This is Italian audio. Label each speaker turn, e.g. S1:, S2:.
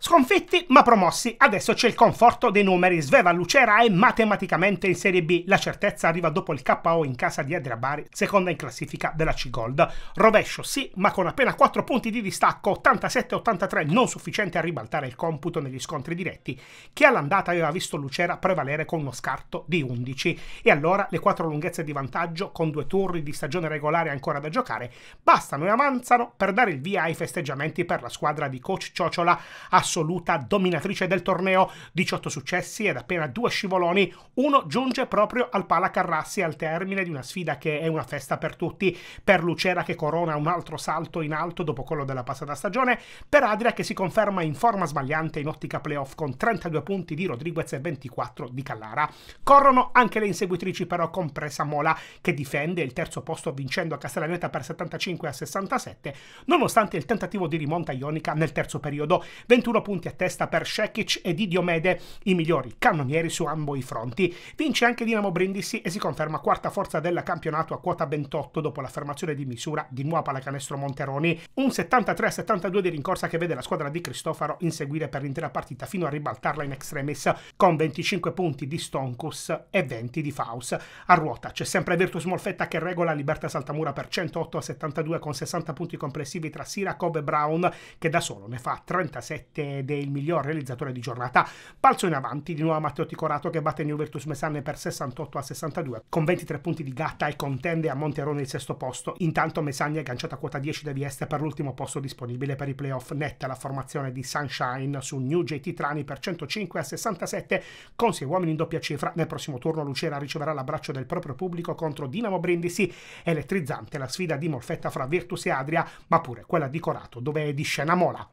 S1: Sconfitti ma promossi, adesso c'è il conforto dei numeri. Sveva Lucera è matematicamente in Serie B. La certezza arriva dopo il KO in casa di Adrabari, seconda in classifica della C-Gold. Rovescio sì, ma con appena 4 punti di distacco, 87-83 non sufficiente a ribaltare il computo negli scontri diretti, che all'andata aveva visto Lucera prevalere con uno scarto di 11. E allora le 4 lunghezze di vantaggio, con due turni di stagione regolare ancora da giocare, bastano e avanzano per dare il via ai festeggiamenti per la squadra di coach Ciocciola a assoluta dominatrice del torneo, 18 successi ed appena due scivoloni, uno giunge proprio al Pala Carrassi al termine di una sfida che è una festa per tutti, per Lucera che corona un altro salto in alto dopo quello della passata stagione, per Adria che si conferma in forma sbagliante in ottica playoff con 32 punti di Rodriguez e 24 di Callara. Corrono anche le inseguitrici però compresa Mola che difende il terzo posto vincendo a Castellaneta per 75 a 67 nonostante il tentativo di rimonta ionica nel terzo periodo 21 21 punti a testa per Shekic e di Diomede, i migliori cannonieri su ambo i fronti. Vince anche Dinamo Brindisi e si conferma quarta forza del campionato a quota 28 dopo l'affermazione di misura di nuova pallacanestro Monteroni. Un 73-72 di rincorsa che vede la squadra di Cristofaro inseguire per l'intera partita fino a ribaltarla in extremis con 25 punti di Stonkus e 20 di Faust. A ruota c'è sempre Virtus Molfetta che regola Libertà Saltamura per 108 72 con 60 punti complessivi tra Siracob e Brown che da solo ne fa 37 ed è il miglior realizzatore di giornata. Palzo in avanti di nuovo Matteotti Corato che batte New Virtus Messane per 68 a 62 con 23 punti di gatta e contende a Monterone il sesto posto. Intanto Mesagna è agganciata a quota 10 da Vieste per l'ultimo posto disponibile per i playoff. Netta la formazione di Sunshine su New JT Trani per 105 a 67 con 6 uomini in doppia cifra. Nel prossimo turno Lucera riceverà l'abbraccio del proprio pubblico contro Dinamo Brindisi. Elettrizzante la sfida di Molfetta fra Virtus e Adria, ma pure quella di Corato dove è di scena mola.